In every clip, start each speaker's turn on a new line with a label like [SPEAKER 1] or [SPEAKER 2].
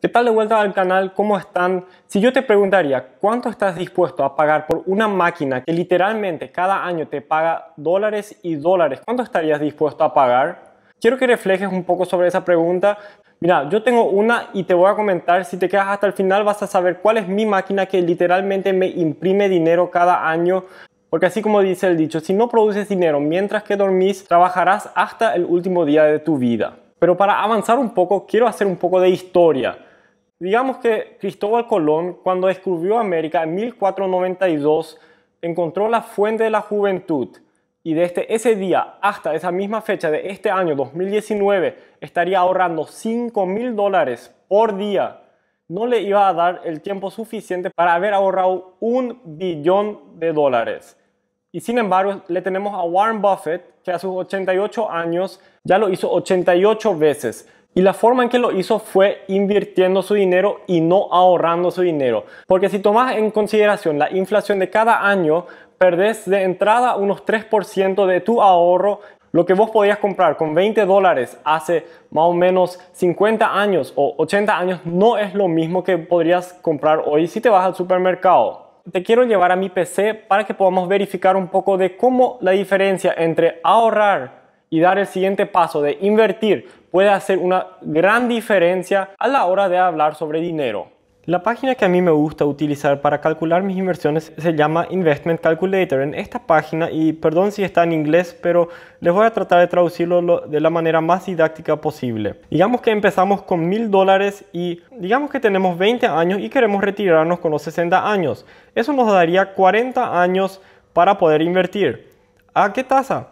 [SPEAKER 1] ¿Qué tal de vuelta al canal? ¿Cómo están? Si yo te preguntaría, ¿cuánto estás dispuesto a pagar por una máquina que literalmente cada año te paga dólares y dólares? ¿Cuánto estarías dispuesto a pagar? Quiero que reflejes un poco sobre esa pregunta. Mira, yo tengo una y te voy a comentar, si te quedas hasta el final vas a saber cuál es mi máquina que literalmente me imprime dinero cada año. Porque así como dice el dicho, si no produces dinero mientras que dormís, trabajarás hasta el último día de tu vida. Pero para avanzar un poco, quiero hacer un poco de historia. Digamos que Cristóbal Colón, cuando descubrió América en 1492, encontró la fuente de la juventud y desde este, ese día hasta esa misma fecha de este año 2019 estaría ahorrando 5 mil dólares por día. No le iba a dar el tiempo suficiente para haber ahorrado un billón de dólares. Y sin embargo, le tenemos a Warren Buffett, que a sus 88 años ya lo hizo 88 veces. Y la forma en que lo hizo fue invirtiendo su dinero y no ahorrando su dinero. Porque si tomas en consideración la inflación de cada año, perdés de entrada unos 3% de tu ahorro lo que vos podías comprar con 20 dólares hace más o menos 50 años o 80 años no es lo mismo que podrías comprar hoy si te vas al supermercado. Te quiero llevar a mi PC para que podamos verificar un poco de cómo la diferencia entre ahorrar y dar el siguiente paso de invertir puede hacer una gran diferencia a la hora de hablar sobre dinero. La página que a mí me gusta utilizar para calcular mis inversiones se llama Investment Calculator. En esta página, y perdón si está en inglés, pero les voy a tratar de traducirlo de la manera más didáctica posible. Digamos que empezamos con mil dólares y digamos que tenemos 20 años y queremos retirarnos con los 60 años. Eso nos daría 40 años para poder invertir. ¿A qué tasa?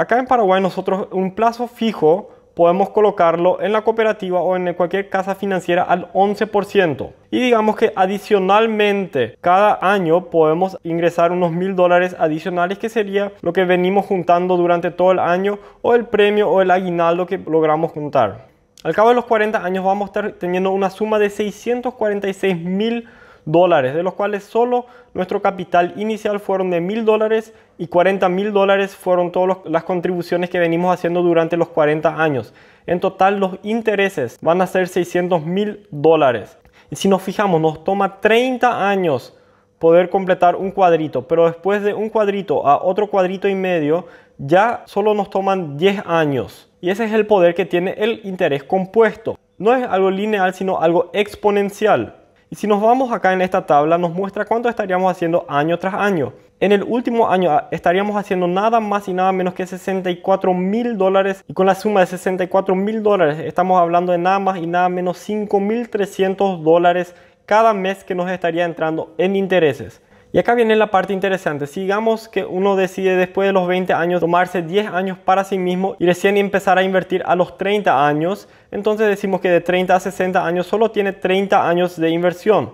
[SPEAKER 1] Acá en Paraguay nosotros un plazo fijo podemos colocarlo en la cooperativa o en cualquier casa financiera al 11%. Y digamos que adicionalmente cada año podemos ingresar unos mil dólares adicionales que sería lo que venimos juntando durante todo el año o el premio o el aguinaldo que logramos juntar. Al cabo de los 40 años vamos a estar teniendo una suma de 646 mil dólares de los cuales solo nuestro capital inicial fueron de mil dólares y 40 mil dólares fueron todas las contribuciones que venimos haciendo durante los 40 años. En total los intereses van a ser 600 mil dólares. Y si nos fijamos, nos toma 30 años poder completar un cuadrito, pero después de un cuadrito a otro cuadrito y medio, ya solo nos toman 10 años. Y ese es el poder que tiene el interés compuesto. No es algo lineal, sino algo exponencial. Y si nos vamos acá en esta tabla, nos muestra cuánto estaríamos haciendo año tras año. En el último año ah, estaríamos haciendo nada más y nada menos que 64 mil dólares. Y con la suma de 64 mil dólares estamos hablando de nada más y nada menos 5.300 dólares cada mes que nos estaría entrando en intereses. Y acá viene la parte interesante. Sigamos que uno decide después de los 20 años tomarse 10 años para sí mismo y recién empezar a invertir a los 30 años. Entonces decimos que de 30 a 60 años solo tiene 30 años de inversión.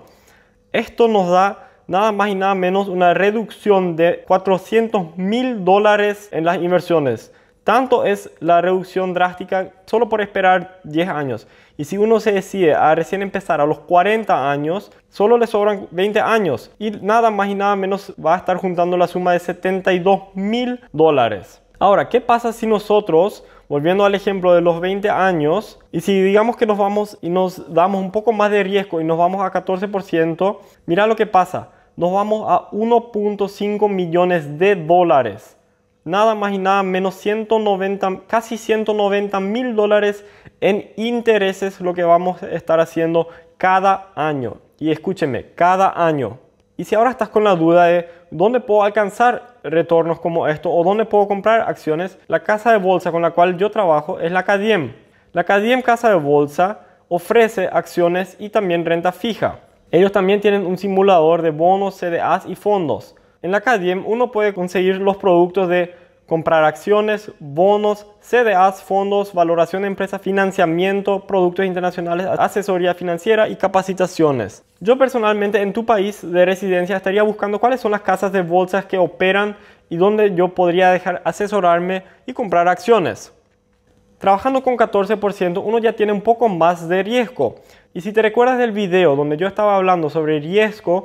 [SPEAKER 1] Esto nos da nada más y nada menos una reducción de 400 mil dólares en las inversiones. Tanto es la reducción drástica solo por esperar 10 años. Y si uno se decide a recién empezar a los 40 años, solo le sobran 20 años. Y nada más y nada menos va a estar juntando la suma de 72 mil dólares. Ahora, ¿qué pasa si nosotros, volviendo al ejemplo de los 20 años, y si digamos que nos vamos y nos damos un poco más de riesgo y nos vamos a 14%, mira lo que pasa, nos vamos a 1.5 millones de dólares nada más y nada menos 190, casi 190 mil dólares en intereses, lo que vamos a estar haciendo cada año. Y escúcheme, cada año. Y si ahora estás con la duda de dónde puedo alcanzar retornos como esto o dónde puedo comprar acciones, la casa de bolsa con la cual yo trabajo es la Cadiem. La Cadiem Casa de Bolsa ofrece acciones y también renta fija. Ellos también tienen un simulador de bonos, CDAs y fondos. En la CADIEM uno puede conseguir los productos de comprar acciones, bonos, CDAs, fondos, valoración de empresa, financiamiento, productos internacionales, asesoría financiera y capacitaciones. Yo personalmente en tu país de residencia estaría buscando cuáles son las casas de bolsas que operan y dónde yo podría dejar asesorarme y comprar acciones. Trabajando con 14% uno ya tiene un poco más de riesgo. Y si te recuerdas del video donde yo estaba hablando sobre riesgo,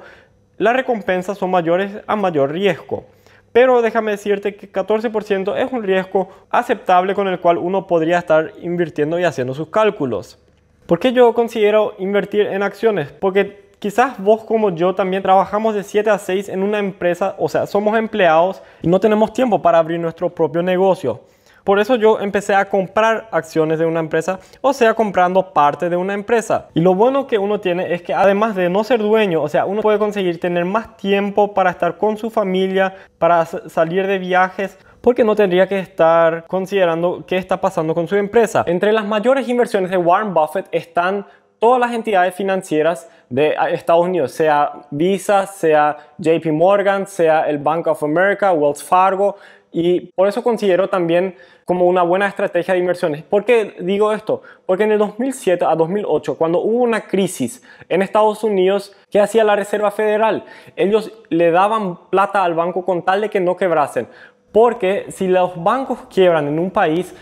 [SPEAKER 1] las recompensas son mayores a mayor riesgo. Pero déjame decirte que 14% es un riesgo aceptable con el cual uno podría estar invirtiendo y haciendo sus cálculos. ¿Por qué yo considero invertir en acciones? Porque quizás vos como yo también trabajamos de 7 a 6 en una empresa, o sea, somos empleados y no tenemos tiempo para abrir nuestro propio negocio. Por eso yo empecé a comprar acciones de una empresa, o sea, comprando parte de una empresa. Y lo bueno que uno tiene es que además de no ser dueño, o sea, uno puede conseguir tener más tiempo para estar con su familia, para salir de viajes, porque no tendría que estar considerando qué está pasando con su empresa. Entre las mayores inversiones de Warren Buffett están todas las entidades financieras de ah, Estados Unidos, sea Visa, sea JP Morgan, sea el Bank of America, Wells Fargo, y por eso considero también como una buena estrategia de inversiones. ¿Por qué digo esto? Porque en el 2007 a 2008, cuando hubo una crisis en Estados Unidos, ¿qué hacía la Reserva Federal? Ellos le daban plata al banco con tal de que no quebrasen. Porque si los bancos quiebran en un país,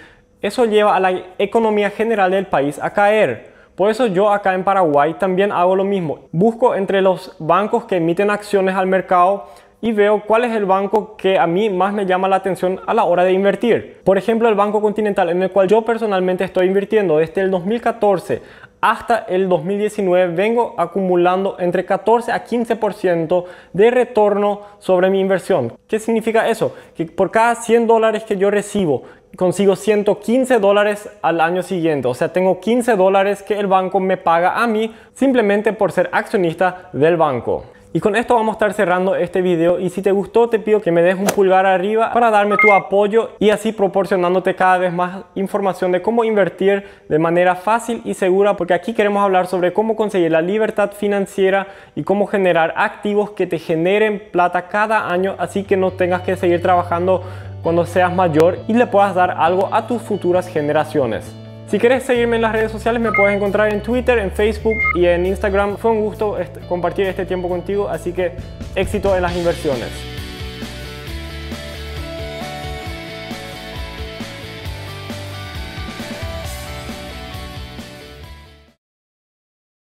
[SPEAKER 1] eso lleva a la economía general del país a caer. Por eso yo acá en Paraguay también hago lo mismo. Busco entre los bancos que emiten acciones al mercado y veo cuál es el banco que a mí más me llama la atención a la hora de invertir. Por ejemplo, el Banco Continental, en el cual yo personalmente estoy invirtiendo desde el 2014 hasta el 2019 vengo acumulando entre 14 a 15% de retorno sobre mi inversión. ¿Qué significa eso? Que por cada 100 dólares que yo recibo, consigo 115 dólares al año siguiente. O sea, tengo 15 dólares que el banco me paga a mí simplemente por ser accionista del banco. Y con esto vamos a estar cerrando este video y si te gustó te pido que me des un pulgar arriba para darme tu apoyo y así proporcionándote cada vez más información de cómo invertir de manera fácil y segura porque aquí queremos hablar sobre cómo conseguir la libertad financiera y cómo generar activos que te generen plata cada año así que no tengas que seguir trabajando cuando seas mayor y le puedas dar algo a tus futuras generaciones. Si quieres seguirme en las redes sociales, me puedes encontrar en Twitter, en Facebook y en Instagram. Fue un gusto compartir este tiempo contigo, así que éxito en las inversiones.